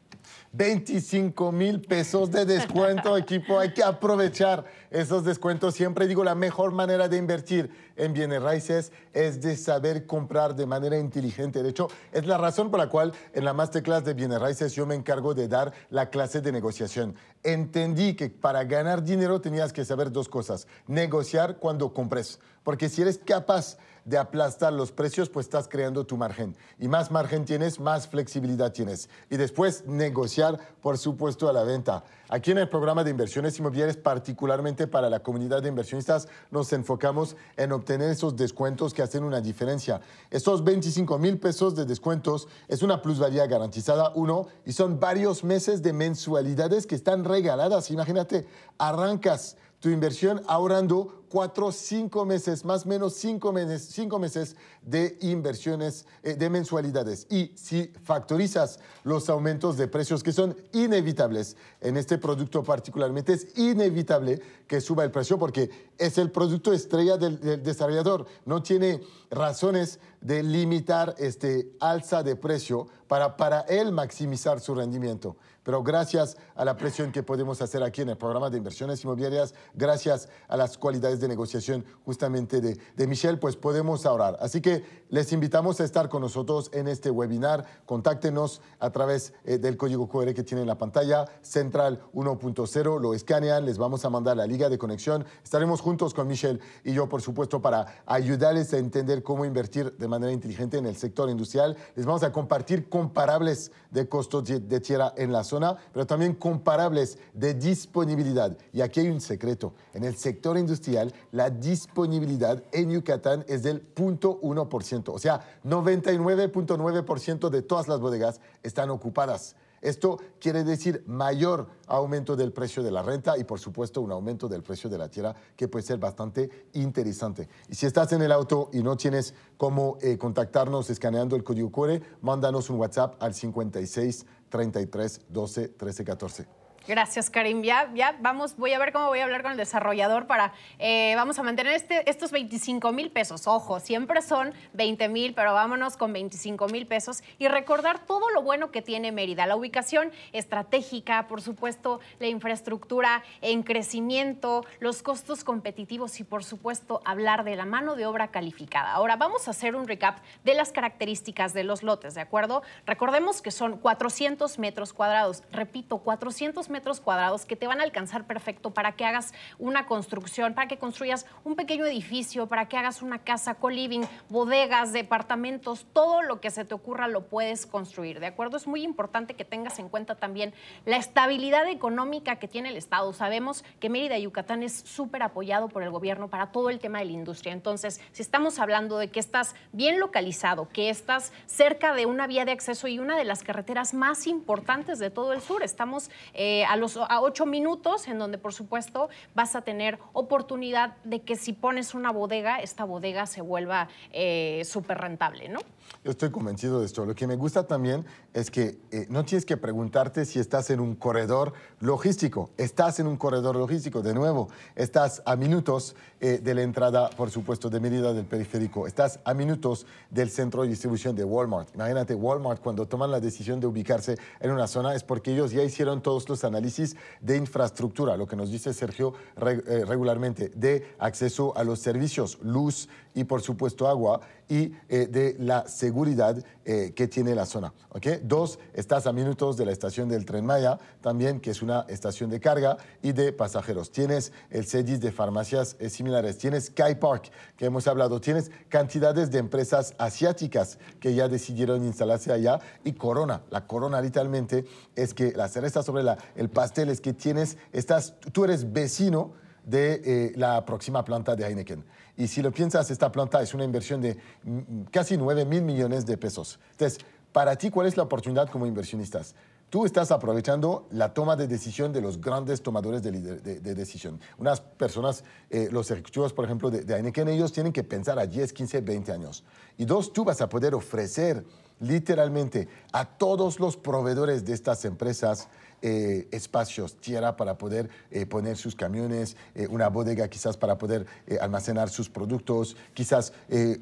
25 mil pesos de descuento, equipo. Hay que aprovechar esos descuentos. Siempre digo, la mejor manera de invertir en bienes raíces es de saber comprar de manera inteligente. De hecho, es la razón por la cual en la masterclass de bienes raíces yo me encargo de dar la clase de negociación. Entendí que para ganar dinero tenías que saber dos cosas. Negociar cuando compres. Porque si eres capaz de aplastar los precios, pues estás creando tu margen. Y más margen tienes, más flexibilidad tienes. Y después negociar, por supuesto, a la venta. Aquí en el programa de inversiones inmobiliarias, particularmente para la comunidad de inversionistas, nos enfocamos en obtener esos descuentos que hacen una diferencia. Estos 25 mil pesos de descuentos es una plusvalía garantizada, uno, y son varios meses de mensualidades que están regaladas. Imagínate, arrancas tu inversión ahorrando cuatro, cinco meses, más o menos cinco meses, cinco meses de inversiones, eh, de mensualidades. Y si factorizas los aumentos de precios que son inevitables, en este producto particularmente es inevitable que suba el precio porque es el producto estrella del, del desarrollador. No tiene razones de limitar este alza de precio para, para él maximizar su rendimiento. Pero gracias a la presión que podemos hacer aquí en el programa de inversiones inmobiliarias, gracias a las cualidades de negociación justamente de, de Michelle, pues podemos ahorrar. Así que les invitamos a estar con nosotros en este webinar. Contáctenos a través eh, del código QR que tiene en la pantalla, Central 1.0, lo escanean, les vamos a mandar la liga de conexión. Estaremos juntos con Michelle y yo, por supuesto, para ayudarles a entender cómo invertir de manera inteligente en el sector industrial. Les vamos a compartir comparables de costos de tierra en la zona, pero también comparables de disponibilidad. Y aquí hay un secreto. En el sector industrial, la disponibilidad en Yucatán es del 0.1%. O sea, 99.9% de todas las bodegas están ocupadas. Esto quiere decir mayor aumento del precio de la renta y por supuesto un aumento del precio de la tierra que puede ser bastante interesante. Y si estás en el auto y no tienes cómo eh, contactarnos escaneando el código QR, e, mándanos un WhatsApp al 56 33 12 13 14. Gracias, Karim. Ya, ya vamos, voy a ver cómo voy a hablar con el desarrollador para, eh, vamos a mantener este, estos 25 mil pesos. Ojo, siempre son 20 mil, pero vámonos con 25 mil pesos y recordar todo lo bueno que tiene Mérida. La ubicación estratégica, por supuesto, la infraestructura en crecimiento, los costos competitivos y, por supuesto, hablar de la mano de obra calificada. Ahora vamos a hacer un recap de las características de los lotes, ¿de acuerdo? Recordemos que son 400 metros cuadrados. Repito, 400 metros metros cuadrados que te van a alcanzar perfecto para que hagas una construcción, para que construyas un pequeño edificio, para que hagas una casa, co-living, bodegas, departamentos, todo lo que se te ocurra lo puedes construir, ¿de acuerdo? Es muy importante que tengas en cuenta también la estabilidad económica que tiene el Estado. Sabemos que Mérida, Yucatán es súper apoyado por el gobierno para todo el tema de la industria. Entonces, si estamos hablando de que estás bien localizado, que estás cerca de una vía de acceso y una de las carreteras más importantes de todo el sur, estamos eh, a los a ocho minutos, en donde por supuesto vas a tener oportunidad de que si pones una bodega, esta bodega se vuelva eh, súper rentable, ¿no? Yo estoy convencido de esto. Lo que me gusta también es que eh, no tienes que preguntarte si estás en un corredor logístico. Estás en un corredor logístico, de nuevo. Estás a minutos eh, de la entrada, por supuesto, de medida del periférico. Estás a minutos del centro de distribución de Walmart. Imagínate, Walmart cuando toman la decisión de ubicarse en una zona es porque ellos ya hicieron todos los análisis de infraestructura, lo que nos dice Sergio eh, regularmente, de acceso a los servicios, luz, y por supuesto agua y eh, de la seguridad eh, que tiene la zona. ¿okay? Dos, estás a minutos de la estación del tren Maya, también que es una estación de carga y de pasajeros. Tienes el CEDIS de farmacias similares, tienes Sky Park, que hemos hablado, tienes cantidades de empresas asiáticas que ya decidieron instalarse allá y Corona, la Corona literalmente es que la cereza sobre el pastel es que tienes, estás, tú eres vecino de eh, la próxima planta de Heineken y si lo piensas, esta planta es una inversión de mm, casi 9 mil millones de pesos. Entonces, para ti, ¿cuál es la oportunidad como inversionistas? Tú estás aprovechando la toma de decisión de los grandes tomadores de, decisión. Unas personas, eh, los ejecutivos, por ejemplo, de, de ellos tienen que pensar a 10, 15, 20 años. Y dos, tú vas a poder ofrecer literalmente a todos los proveedores de estas empresas eh, espacios, tierra para poder eh, poner sus camiones, eh, una bodega quizás para poder almacenar sus productos, quizás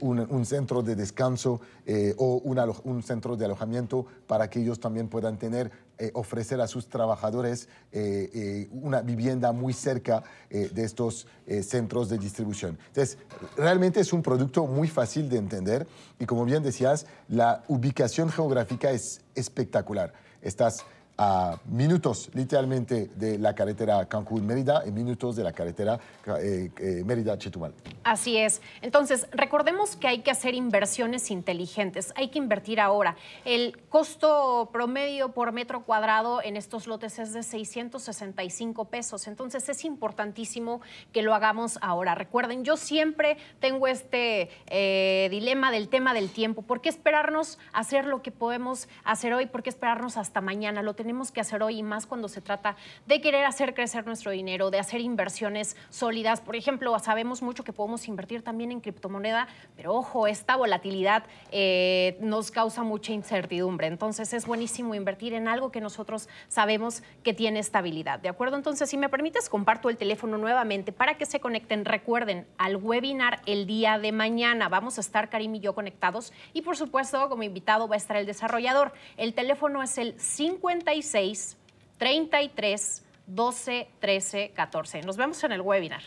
un, centro de descanso o un, centro de alojamiento para que ellos también puedan tener ofrecer a sus trabajadores una vivienda muy cerca de estos centros de distribución. Entonces, realmente es un producto muy fácil de entender y como bien decías, la ubicación geográfica es espectacular. Estás a minutos literalmente de la carretera Cancún-Mérida y minutos de la carretera eh, eh, Mérida-Chetumal. Así es. Entonces, recordemos que hay que hacer inversiones inteligentes, hay que invertir ahora. El costo promedio por metro cuadrado en estos lotes es de 665 pesos, entonces es importantísimo que lo hagamos ahora. Recuerden, yo siempre tengo este eh, dilema del tema del tiempo. ¿Por qué esperarnos a hacer lo que podemos hacer hoy? ¿Por qué esperarnos hasta mañana? tenemos que hacer hoy, más cuando se trata de querer hacer crecer nuestro dinero, de hacer inversiones sólidas. Por ejemplo, sabemos mucho que podemos invertir también en criptomoneda, pero ojo, esta volatilidad eh, nos causa mucha incertidumbre. Entonces es buenísimo invertir en algo que nosotros sabemos que tiene estabilidad. ¿De acuerdo? Entonces, si me permites, comparto el teléfono nuevamente para que se conecten. Recuerden, al webinar el día de mañana vamos a estar Karim y yo conectados y por supuesto como invitado va a estar el desarrollador. El teléfono es el 50 36 33 12 13 14. Nos vemos en el webinar.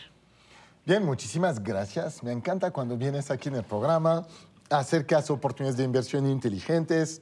Bien, muchísimas gracias. Me encanta cuando vienes aquí en el programa Acercas oportunidades de inversión inteligentes,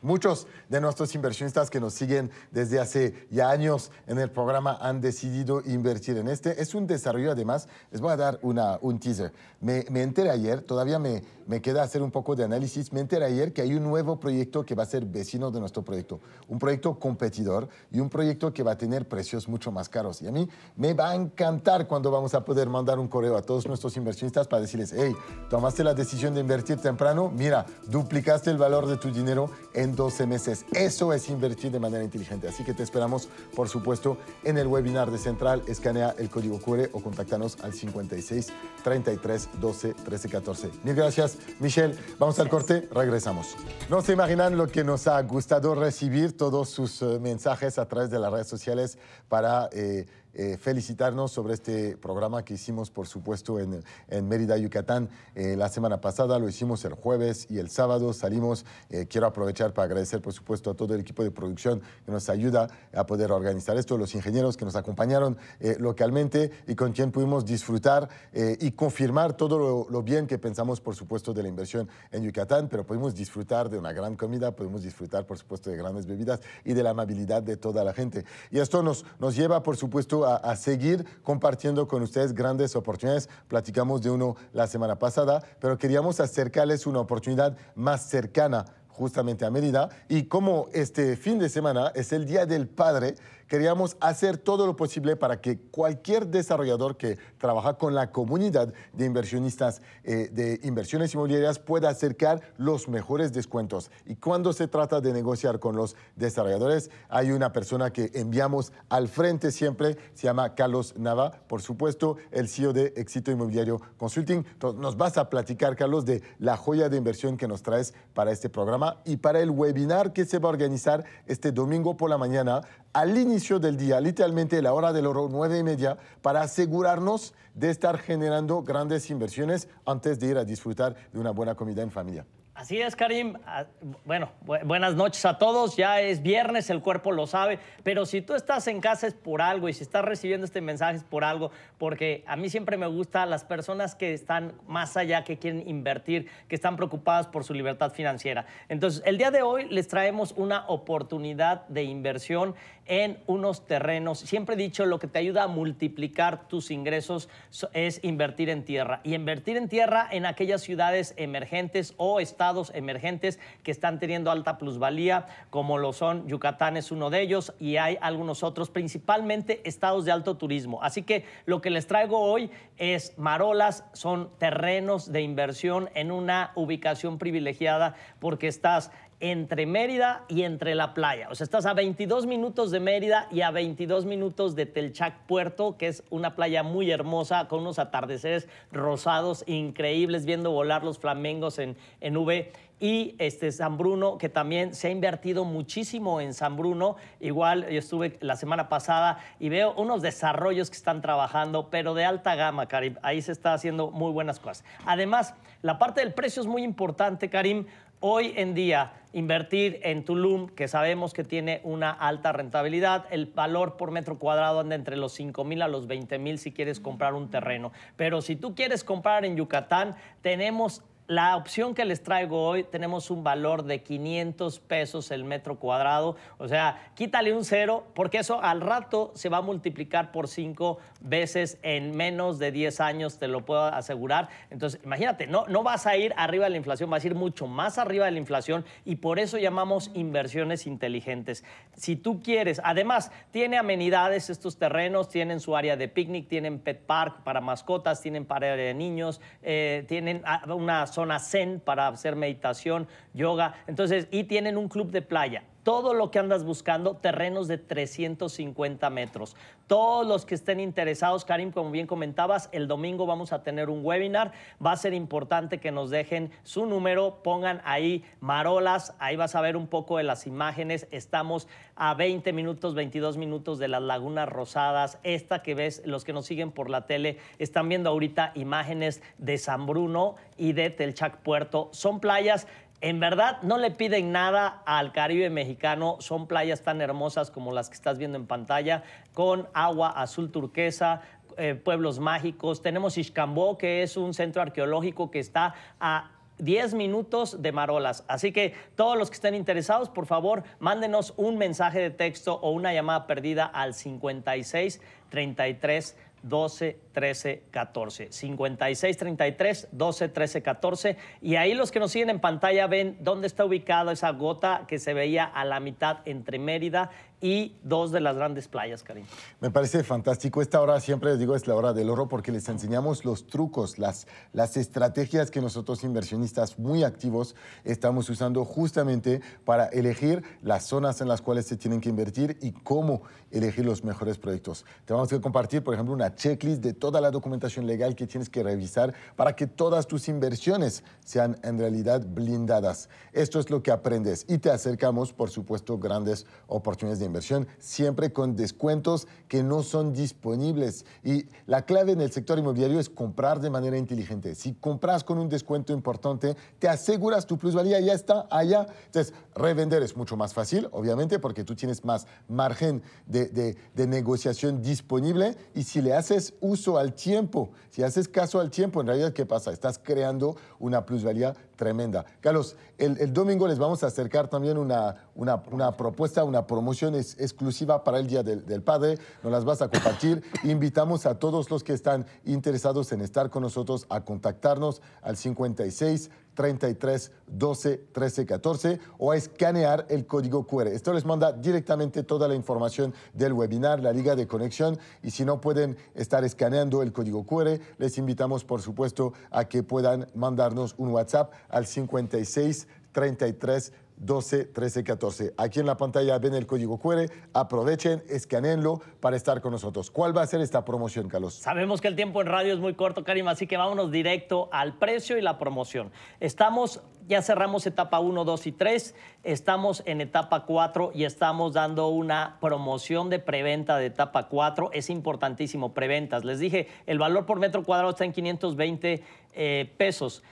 Muchos de nuestros inversionistas que nos siguen desde hace ya años en el programa han decidido invertir en este. Es un desarrollo, además, les voy a dar una, un teaser. Me, me enteré ayer, todavía me, me, queda hacer un poco de análisis, me enteré ayer que hay un nuevo proyecto que va a ser vecino de nuestro proyecto, un proyecto competidor y un proyecto que va a tener precios mucho más caros. Y a mí me va a encantar cuando vamos a poder mandar un correo a todos nuestros inversionistas para decirles, hey, tomaste la decisión de invertir temprano, mira, duplicaste el valor de tu dinero en 12 meses. Eso es invertir de manera inteligente. Así que te esperamos, por supuesto, en el webinar de Central. Escanea el código QR o contáctanos al 56 33 12 13 14. Mil gracias, Michelle. Vamos al corte, regresamos. No se imaginan lo que nos ha gustado recibir todos sus eh, mensajes a través de las redes sociales para... Eh, eh, felicitarnos sobre este programa que hicimos, por supuesto, en, Mérida, Yucatán. Eh, la semana pasada lo hicimos el jueves y el sábado salimos. Eh, quiero aprovechar para agradecer, por supuesto, a todo el equipo de producción que nos ayuda a poder organizar esto, los ingenieros que nos acompañaron localmente y con quien pudimos disfrutar y confirmar todo lo, bien que pensamos, por supuesto, de la inversión en Yucatán, pero pudimos disfrutar de una gran comida, pudimos disfrutar, por supuesto, de grandes bebidas y de la amabilidad de toda la gente. Y esto nos, nos lleva, por supuesto, a, seguir compartiendo con ustedes grandes oportunidades. Platicamos de uno la semana pasada, pero queríamos acercarles una oportunidad más cercana justamente a medida Y como este fin de semana es el Día del Padre, queríamos hacer todo lo posible para que cualquier desarrollador que trabaja con la comunidad de inversionistas eh, de inversiones inmobiliarias pueda acercar los mejores descuentos. Y cuando se trata de negociar con los desarrolladores, hay una persona que enviamos al frente siempre, se llama Carlos Nava, por supuesto, el CEO de Éxito Inmobiliario Consulting. nos vas a platicar, Carlos, de la joya de inversión que nos traes para este programa y para el webinar que se va a organizar este domingo por la mañana al inicio del día, literalmente la hora del oro, nueve y media, para asegurarnos de estar generando grandes inversiones antes de ir a disfrutar de una buena comida en familia. Así es, Karim. Ah, bueno, buenas noches a todos. Ya es viernes, el cuerpo lo sabe, pero si tú estás en casa es por algo y si estás recibiendo este mensaje es por algo, porque a mí siempre me gusta las personas que están más allá, que quieren invertir, que están preocupadas por su libertad financiera. Entonces, el día de hoy les traemos una oportunidad de inversión en unos terrenos. Siempre he dicho, lo que te ayuda a multiplicar tus ingresos es invertir en tierra. Y invertir en tierra en aquellas ciudades emergentes o estados emergentes que están teniendo alta plusvalía, como lo son Yucatán es uno de ellos y hay algunos otros, principalmente estados de alto turismo. Así que lo que les traigo hoy es marolas, son terrenos de inversión en una ubicación privilegiada porque estás entre Mérida y entre la playa. O sea, estás a 22 minutos de Mérida y a 22 minutos de Telchac Puerto, que es una playa muy hermosa con unos atardeceres rosados increíbles, viendo volar los flamengos en, en V y este San Bruno, que también se ha invertido muchísimo en San Bruno. Igual yo estuve la semana pasada y veo unos desarrollos que están trabajando, pero de alta gama, Karim. Ahí se está haciendo muy buenas cosas. Además, la parte del precio es muy importante, Karim. Hoy en día, invertir en Tulum, que sabemos que tiene una alta rentabilidad, el valor por metro cuadrado anda entre los 5 mil a los 20 mil si quieres comprar un terreno. Pero si tú quieres comprar en Yucatán, tenemos la opción que les traigo hoy, tenemos un valor de 500 pesos el metro cuadrado. O sea, quítale un cero, porque eso al rato se va a multiplicar por cinco veces en menos de 10 años, te lo puedo asegurar. Entonces, imagínate, no, no vas a ir arriba de la inflación, vas a ir mucho más arriba de la inflación y por eso llamamos inversiones inteligentes. Si tú quieres, además, tiene amenidades estos terrenos, tienen su área de picnic, tienen pet park para mascotas, tienen para de niños, eh, tienen ah, unas zona zen para hacer meditación, yoga. Entonces, y tienen un club de playa todo lo que andas buscando, terrenos de 350 metros. Todos los que estén interesados, Karim, como bien comentabas, el domingo vamos a tener un webinar. Va a ser importante que nos dejen su número, pongan ahí marolas, ahí vas a ver un poco de las imágenes. Estamos a 20 minutos, 22 minutos de las lagunas rosadas. Esta que ves, los que nos siguen por la tele, están viendo ahorita imágenes de San Bruno y de Telchac Puerto. Son playas en verdad no le piden nada al Caribe mexicano. Son playas tan hermosas como las que estás viendo en pantalla, con agua azul turquesa, eh, pueblos mágicos. Tenemos Iscambó, que es un centro arqueológico que está a 10 minutos de marolas. Así que todos los que estén interesados, por favor, mándenos un mensaje de texto o una llamada perdida al 56 33 12 13 14. 56 33 12 13 14. Y ahí los que nos siguen en pantalla ven dónde está ubicada esa gota que se veía a la mitad entre Mérida y dos de las grandes playas, Karim. Me parece fantástico. Esta hora siempre les digo es la hora del oro porque les enseñamos los trucos, las, las estrategias que nosotros inversionistas muy activos estamos usando justamente para elegir las zonas en las cuales se tienen que invertir y cómo elegir los mejores proyectos. Te vamos a compartir, por ejemplo, una checklist de toda la documentación legal que tienes que revisar para que todas tus inversiones sean en realidad blindadas. Esto es lo que aprendes y te acercamos, por supuesto, grandes oportunidades de inversión, siempre con descuentos que no son disponibles. Y la clave en el sector inmobiliario es comprar de manera inteligente. Si compras con un descuento importante, te aseguras tu plusvalía ya está allá. Entonces, revender es mucho más fácil, obviamente, porque tú tienes más margen de, de negociación disponible y si le haces uso al tiempo, si haces caso al tiempo, en realidad, ¿qué pasa? Estás creando una plusvalía tremenda. Carlos, el, domingo les vamos a acercar también una, una, propuesta, una promoción exclusiva para el Día del, del, Padre. Nos las vas a compartir. Invitamos a todos los que están interesados en estar con nosotros a contactarnos al 56 33 12 13 14 o a escanear el código QR. Esto les manda directamente toda la información del webinar, la liga de conexión y si no pueden estar escaneando el código QR, les invitamos por supuesto a que puedan mandarnos un WhatsApp al 56 33 12 13 14. Aquí en la pantalla ven el código QR, aprovechen, escaneenlo para estar con nosotros. ¿Cuál va a ser esta promoción, Carlos? Sabemos que el tiempo en radio es muy corto, Karim, así que vámonos directo al precio y la promoción. Estamos ya cerramos etapa 1, 2 y 3, estamos en etapa 4 y estamos dando una promoción de preventa de etapa 4. Es importantísimo, preventas. Les dije, el valor por metro cuadrado está en 520 eh, pesos.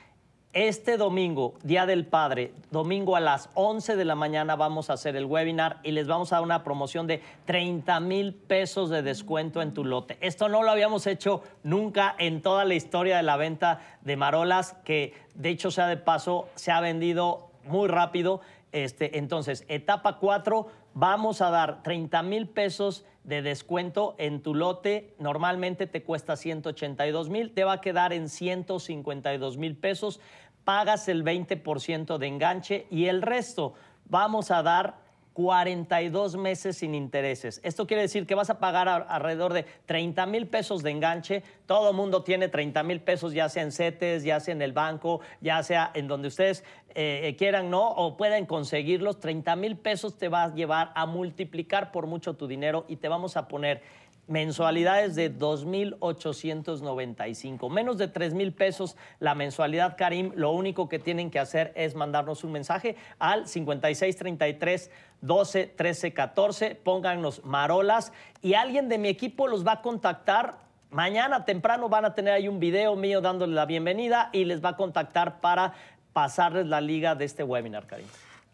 Este domingo, Día del Padre, domingo a las 11 de la mañana vamos a hacer el webinar y les vamos a dar una promoción de 30 mil pesos de descuento en tu lote. Esto no lo habíamos hecho nunca en toda la historia de la venta de marolas, que de hecho sea de paso, se ha vendido muy rápido. Este, entonces, etapa 4, vamos a dar 30 mil pesos de descuento en tu lote. Normalmente te cuesta 182 mil, te va a quedar en 152 mil pesos. Pagas el 20% de enganche y el resto vamos a dar 42 meses sin intereses. Esto quiere decir que vas a pagar alrededor de 30 mil pesos de enganche. Todo mundo tiene 30 mil pesos, ya sea en CETES, ya sea en el banco, ya sea en donde ustedes eh, eh, quieran, ¿no? O pueden conseguirlos. 30 mil pesos te va a llevar a multiplicar por mucho tu dinero y te vamos a poner mensualidades de 2.895. Menos de 3 mil pesos la mensualidad, Karim. Lo único que tienen que hacer es mandarnos un mensaje al 5633. 12, 13, 14. Pónganos marolas y alguien de mi equipo los va a contactar Mañana temprano van a tener ahí un video mío dándole la bienvenida y les va a contactar para pasarles la liga de este webinar, Karim.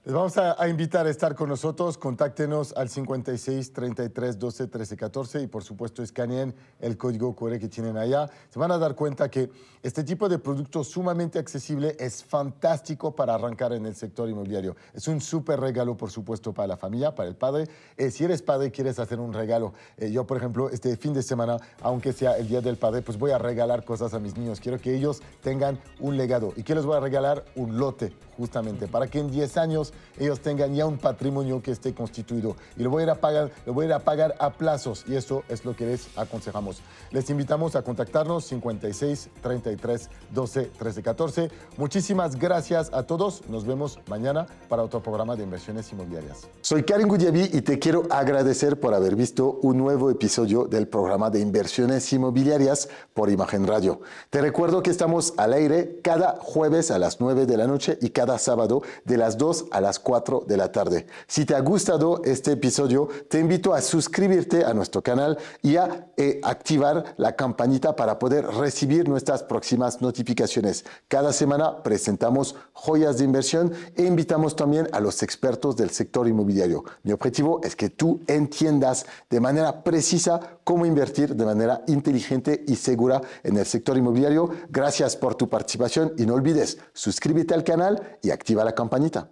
Les vamos a, invitar a estar con nosotros. Contáctenos al 56 33 12 13 14 y por supuesto escaneen el código QR que tienen allá. Se van a dar cuenta que este tipo de producto sumamente accesible es fantástico para arrancar en el sector inmobiliario. Es un súper regalo por supuesto para la familia, para el padre. Eh, si eres padre y quieres hacer un regalo, eh, yo por ejemplo este fin de semana, aunque sea el Día del Padre, pues voy a regalar cosas a mis niños. Quiero que ellos tengan un legado. ¿Y qué les voy a regalar? Un lote justamente para que en 10 años ellos tengan ya un patrimonio que esté constituido. Y lo voy a ir a pagar, lo voy a, pagar a plazos y eso es lo que les aconsejamos. Les invitamos a contactarnos 56 33 12 13 14. Muchísimas gracias a todos. Nos vemos mañana para otro programa de inversiones inmobiliarias. Soy Karen Guyaví y te quiero agradecer por haber visto un nuevo episodio del programa de inversiones inmobiliarias por Imagen Radio. Te recuerdo que estamos al aire cada jueves a las 9 de la noche y cada sábado de las 2 a las las 4 de la tarde. Si te ha gustado este episodio, te invito a suscribirte a nuestro canal y a eh, activar la campanita para poder recibir nuestras próximas notificaciones. Cada semana presentamos joyas de inversión e invitamos también a los expertos del sector inmobiliario. Mi objetivo es que tú entiendas de manera precisa cómo invertir de manera inteligente y segura en el sector inmobiliario. Gracias por tu participación y no olvides suscríbete al canal y activa la campanita.